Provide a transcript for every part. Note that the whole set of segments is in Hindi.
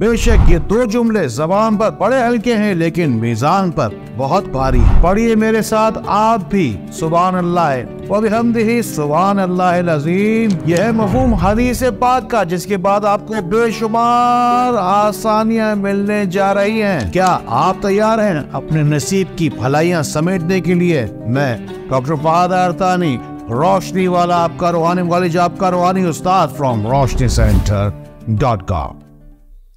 बेशक ये दो जुमले जबान पर बड़े हल्के हैं लेकिन मीजान पर बहुत भारी पढ़िए मेरे साथ आप भी सुबह अल्लाह वबिहमदही सुबह अल्लाह अजीम यह मफहम हदीस पाक का जिसके बाद आपको बेशुमार आसानियां मिलने जा रही हैं क्या आप तैयार हैं अपने नसीब की भलाइयां समेटने के लिए मैं डॉक्टर फाद अरतानी रोशनी वाला आपका रूहानी कॉलेज आपका रूहानी उस्ताद from Roshni centre dot com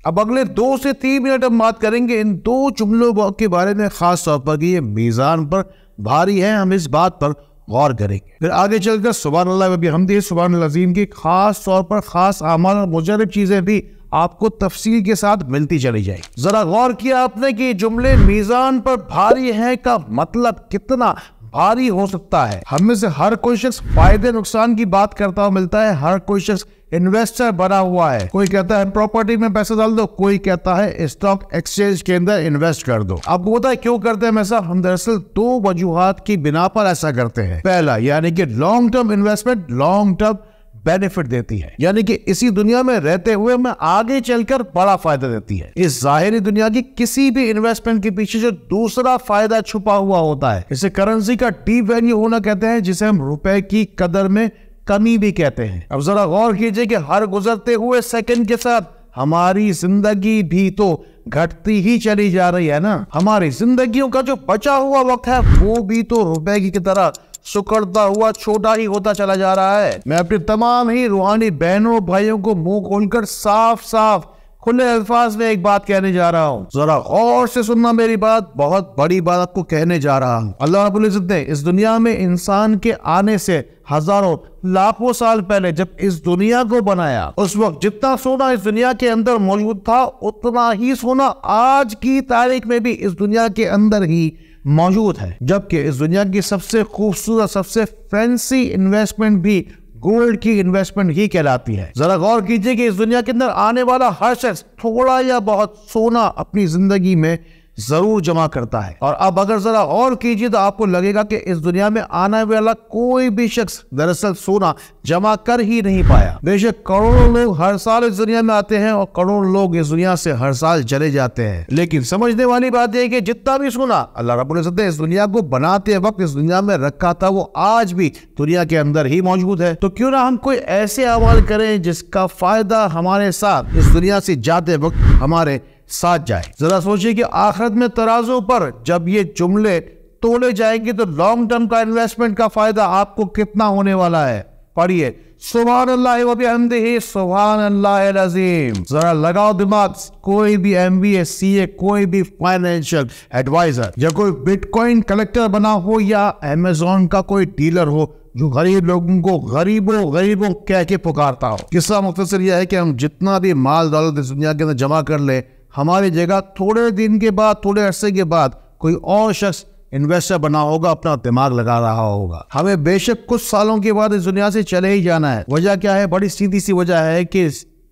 अब अगले दो से तीन मिनट हम बात करेंगे इन दो जुमलों के बारे में खास तौर पर कि ये मीज़ान पर भारी है हम इस बात पर गौर करेंगे फिर आगे चलकर सुबह अल्लाह भी हम सुबह अजीम की खास तौर पर ख़ास आमान और मुजरब चीज़ें भी आपको तफसील के साथ मिलती चली जाएगी ज़रा गौर किया आपने कि जुमले मीज़ान पर भारी है का मतलब कितना भारी हो सकता है हमें से हर कोई शख्स फायदे नुकसान की बात करता हुआ मिलता है हर कोई शख्स इन्वेस्टर बना हुआ है कोई कहता है प्रॉपर्टी में पैसा डाल दो कोई कहता है स्टॉक एक्सचेंज के अंदर इन्वेस्ट कर दो अब बोलता है क्यों करते हैं ऐसा हम दरअसल दो वजूहत की बिना पर ऐसा करते हैं पहला यानी कि long term investment long term benefit देती है यानी कि इसी दुनिया में रहते हुए हमें आगे चलकर बड़ा फायदा देती है इस जाहिरी दुनिया की किसी भी इन्वेस्टमेंट के पीछे जो दूसरा फायदा छुपा हुआ होता है इसे करेंसी का डीप वैल्यू होना कहते हैं जिसे हम रुपए की कदर में कमी भी कहते हैं अब जरा गौर कीजिए कि हर गुजरते हुए सेकंड के साथ हमारी जिंदगी भी तो घटती ही चली जा रही है ना हमारी जिंदगियों का जो बचा हुआ वक्त है वो भी तो रुपए की तरह सुकड़ता हुआ छोटा ही होता चला जा रहा है मैं अपनी तमाम ही रूहानी बहनों भाइयों को मुंह खोलकर साफ साफ खुले अल्फाज में एक बात कहने जा रहा हूँ जरा गौर से सुनना मेरी बात बहुत बड़ी बात आपको कहने जा रहा हूँ अल्लाह ने इस दुनिया में इंसान के आने से हजारों लाखों साल पहले जब इस दुनिया को बनाया उस वक्त जितना सोना इस दुनिया के अंदर मौजूद था उतना ही सोना आज की तारीख में भी इस दुनिया के अंदर ही मौजूद है जबकि इस दुनिया की सबसे खूबसूरत सबसे फैंसी इन्वेस्टमेंट भी गोल्ड की इन्वेस्टमेंट ही कहलाती है जरा गौर कीजिए कि इस दुनिया के अंदर आने वाला हर शख्स थोड़ा या बहुत सोना अपनी जिंदगी में ज़रूर जमा करता है और अब अगर ज़रा और कीजिए तो आपको लगेगा कि इस दुनिया में आने वाला कोई भी शख्स दरअसल सोना जमा कर ही नहीं पाया बेशक करोड़ों लोग हर साल इस दुनिया में आते हैं और करोड़ों लोग इस दुनिया से हर साल चले जाते हैं लेकिन समझने वाली बात यह कि जितना भी सोना अल्लाह रब ने इस दुनिया को बनाते वक्त इस दुनिया में रखा था वो आज भी दुनिया के अंदर ही मौजूद है तो क्यों ना हम कोई ऐसे अमल करें जिसका फायदा हमारे साथ इस दुनिया से जाते वक्त हमारे साथ जाए जरा सोचिए कि आखिरत में तराजों पर जब ये जुमले तोड़े जाएंगे तो लॉन्ग टर्म का इन्वेस्टमेंट का फायदा आपको कितना होने वाला है पढ़िए सुबहान अल्लाह वही सुबहान अल्लाह अजीम जरा लगाओ दिमाग कोई भी M B S C A कोई भी फाइनेंशियल एडवाइजर या कोई बिटकॉइन कलेक्टर बना हो या अमेजोन का कोई डीलर हो जो गरीब लोगों को गरीबों गरीबों कह के पुकारता हो किस्सा मुख्तर यह है कि हम जितना भी माल दौलत इस दुनिया के अंदर जमा कर लें हमारी जगह थोड़े दिन के बाद थोड़े अरसे के बाद कोई और शख्स इन्वेस्टर बना होगा अपना दिमाग लगा रहा होगा हमें बेशक कुछ सालों के बाद इस दुनिया से चले ही जाना है वजह क्या है बड़ी सीधी सी वजह है कि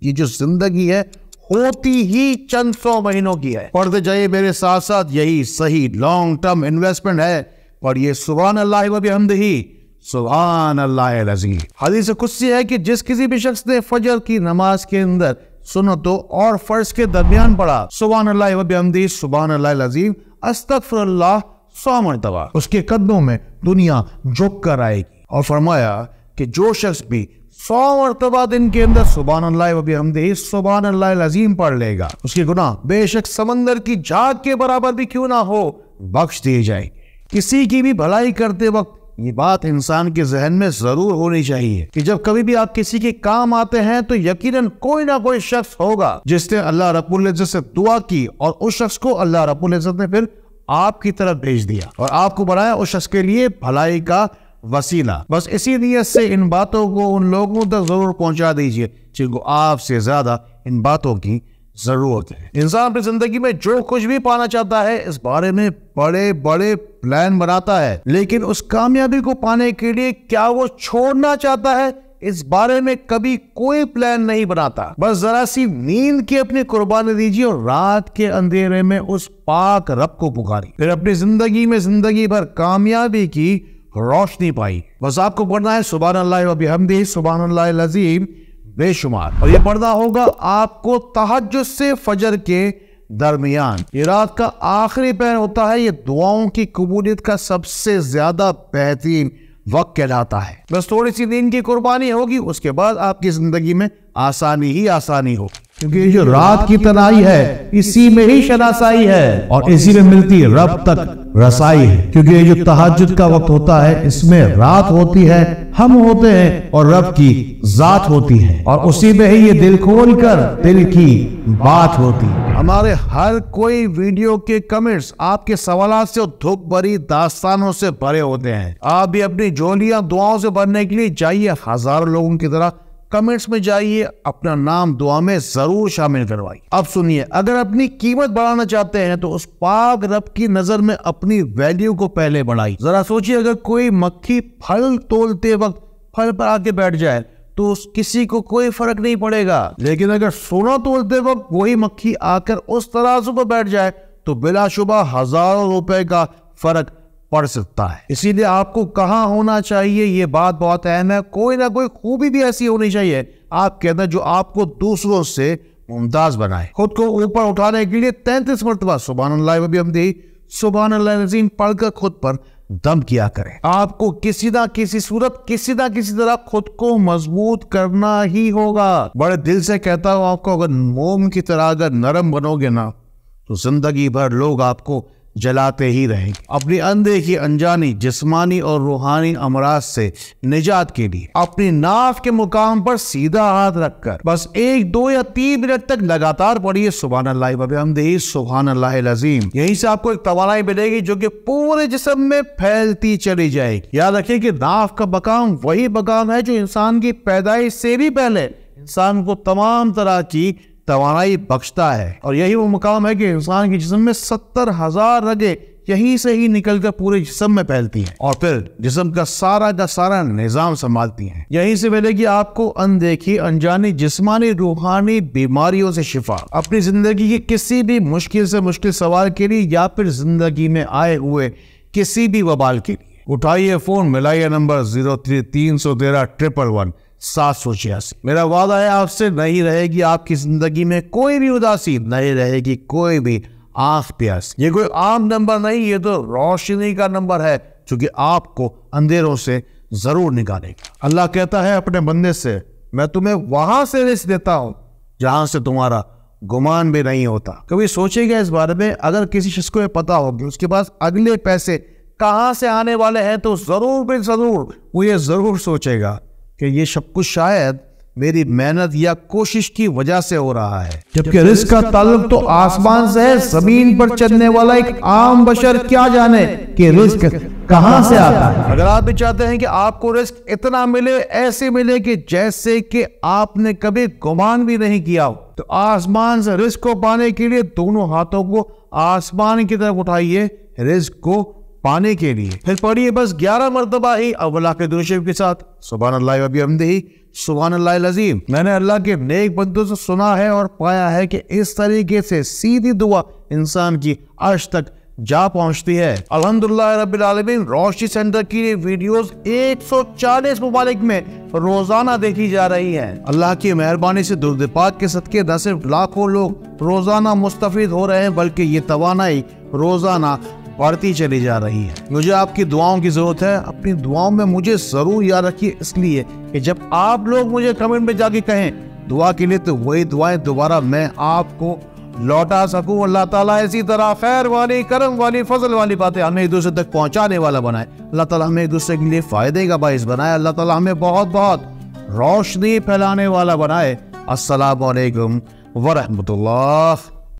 ये जो जिंदगी है होती ही चंद सौ महीनों की है पढ़ते जाइए मेरे साथ साथ यही सही लॉन्ग टर्म इन्वेस्टमेंट है और ये सुबहान अल्लाह वबी हमद ही सुबहान अल्लाह रजी हदीस खुशी है कि जिस किसी भी शख्स ने फजर की नमाज के अंदर सुनो तो और फर्ज के दरमियान पड़ा सुबह अल्लाह वमदी अल्लाह अजीम सौ मरतबा उसके कदमों में दुनिया झुक कर आएगी और फरमाया कि जो शख्स भी सौ मरतबा दिन के अंदर सुबह अल्लाह वमदी सुबह पढ़ लेगा उसके गुना बेशक समंदर की झाग के बराबर भी क्यों ना हो बख्श दिए जाएंगे किसी की भी भलाई करते वक्त ये बात इंसान के जहन में जरूर होनी चाहिए कि जब कभी भी आप किसी के काम आते हैं तो यकीनन कोई ना कोई शख्स होगा जिसने अल्लाह रबुल से दुआ की और उस शख्स को अल्लाह रबुल ने फिर आपकी तरफ भेज दिया और आपको बनाया उस शख्स के लिए भलाई का वसीला बस इसी नीयत से इन बातों को उन लोगों तक जरूर पहुंचा दीजिए जिनको आपसे ज्यादा इन बातों की जरूरत है इंसान अपनी जिंदगी में जो कुछ भी पाना चाहता है इस बारे में बड़े बड़े प्लान बनाता है लेकिन उस कामयाबी को पाने के लिए क्या वो छोड़ना चाहता है इस बारे में कभी कोई प्लान नहीं बनाता बस जरा सी नींद की अपनी कुर्बानी दीजिए और रात के अंधेरे में उस पाक रब को पुकारी फिर अपनी जिंदगी में जिंदगी भर कामयाबी की रोशनी पाई बस आपको पढ़ना है सुबह अल्लाह सुबह अल्लाह लजीम बेशुमार और ये पर्दा होगा आपको तहज से फजर के दरमियान ये रात का आखिरी पैर होता है ये दुआओं की कबूलियत का सबसे ज्यादा बेहतरीन वक्त कहलाता है बस थोड़ी सी दिन की कुर्बानी होगी उसके बाद आपकी जिंदगी में आसानी ही आसानी होगी क्योंकि जो रात की तनाई है इसी में ही शनासाई है और इसी में मिलती रब तक रसाई है क्योंकि ये जो तहजद का वक्त होता है इसमें रात होती है हम होते हैं और रब की जात होती है और उसी में ही ये दिल खोल कर दिल की बात होती है हमारे हर कोई वीडियो के कमेंट्स आपके सवाल से धुख भरी दास्तानों से भरे होते हैं आप भी अपनी जोलियां दुआओं से भरने के लिए जाइए हजारों लोगों की तरह कमेंट्स में जाइए अपना नाम दुआ में जरूर शामिल करवाइए अब सुनिए अगर अपनी कीमत बढ़ाना चाहते हैं तो उस पाक रब की नजर में अपनी वैल्यू को पहले बढ़ाई जरा सोचिए अगर कोई मक्खी फल तोलते वक्त फल पर आके बैठ जाए तो उस किसी को कोई फर्क नहीं पड़ेगा लेकिन अगर सोना तोलते वक्त वही मक्खी आकर उस तराजू पर बैठ जाए तो बिलाशुबा हजारों रुपए का फर्क पड़ सकता है इसीलिए आपको कहाँ होना चाहिए ये बात बहुत अहम है कोई ना कोई खूबी भी ऐसी होनी चाहिए आपके अंदर जो आपको दूसरों से मुमताज बनाए खुद को ऊपर उठाने के लिए तैंतीस मरतबा सुबह भी हम दी सुबह पढ़कर खुद पर दम किया करें आपको किसी ना किसी सूरत किसी ना किसी तरह खुद को मजबूत करना ही होगा बड़े दिल से कहता हूं आपको अगर मोम की तरह अगर नरम बनोगे ना तो जिंदगी भर लोग आपको जलाते ही रहेंगे अपनी अंधे की अनजानी जिस्मानी और रूहानी अमराज से निजात के लिए अपनी नाफ के मुकाम पर सीधा हाथ रखकर बस एक दो या तीन मिनट तक लगातार पढ़िए सुबह अल्लाह सुबह सुबहान अल्लाह अजीम यहीं से आपको एक तवानाई मिलेगी जो कि पूरे जिसम में फैलती चली जाएगी याद रखें कि नाफ का मकाम वही मकाम है जो इंसान की पैदाइश से भी पहले इंसान को तमाम तरह की तोानाई बख्शता है और यही वो मकाम है कि इंसान के जिसम में सत्तर हजार रगे यहीं से ही निकल कर पूरे जिसम में फैलती हैं और फिर जिसम का सारा का सारा निज़ाम संभालती हैं यहीं से मिलेगी आपको अनदेखी अनजानी जिसमानी रूहानी बीमारियों से शिफा अपनी जिंदगी के किसी भी मुश्किल से मुश्किल सवाल के लिए या फिर जिंदगी में आए हुए किसी भी वबाल के लिए उठाइए फोन मिलाइए नंबर जीरो थ्री तीन सौ तेरह ट्रिपल वन सात सौ छियासी मेरा वादा है आपसे नहीं रहेगी आपकी जिंदगी में कोई भी उदासी नहीं रहेगी कोई भी आंख प्यास ये कोई आम नंबर नहीं ये तो रोशनी का नंबर है क्योंकि आपको अंधेरों से जरूर निकालेगा अल्लाह कहता है अपने बंदे से मैं तुम्हें वहां से रिस देता हूँ जहां से तुम्हारा गुमान भी नहीं होता कभी सोचेगा इस बारे में अगर किसी शख्स को पता हो कि उसके पास अगले पैसे कहाँ से आने वाले हैं तो जरूर भी जरूर वो ये जरूर सोचेगा कि ये सब कुछ शायद मेरी मेहनत या कोशिश की वजह से हो रहा है जबकि रिस्क का ताल्लुक तो आसमान से है जमीन पर चलने वाला एक आम बशर क्या जाने कि रिस्क कहां से आता है अगर आप भी चाहते हैं कि आपको रिस्क इतना मिले ऐसे मिले कि जैसे कि आपने कभी गुमान भी नहीं किया हो तो आसमान से रिस्क को पाने के लिए दोनों हाथों को आसमान की तरफ उठाइए रिस्क को पाने के लिए फिर पढ़िए बस ग्यारह मरतबा ही अल्लाह के दुरुशब के साथ सुबह अल्लाह अभी हमदही सुबह अल्लाह लजीम मैंने अल्लाह के नेक बंदों से सुना है और पाया है कि इस तरीके से सीधी दुआ इंसान की अर्श तक जा पहुंचती है अलहमदुल्ला रबालमीन रोशनी सेंटर की वीडियोस 140 ममालिक में रोजाना देखी जा रही है अल्लाह की मेहरबानी से दुर्दपात के सदके न सिर्फ लाखों लोग रोजाना मुस्तफ़ हो रहे हैं बल्कि ये तो रोजाना बढ़ती चली जा रही है मुझे आपकी दुआओं की जरूरत है अपनी दुआओं में मुझे जरूर याद रखिए इसलिए कि जब आप लोग मुझे कमेंट में जाके कहें दुआ के लिए तो वही दुआएं दोबारा मैं आपको लौटा सकूं अल्लाह ताला इसी तरह खैर वाली करम वाली फजल वाली बातें हमें एक दूसरे तक पहुंचाने वाला बनाए अल्लाह ताला हमें एक दूसरे के लिए फ़ायदे का बायस बनाए अल्लाह ताला हमें बहुत बहुत रोशनी फैलाने वाला बनाए असलकम वरहमतुल्ला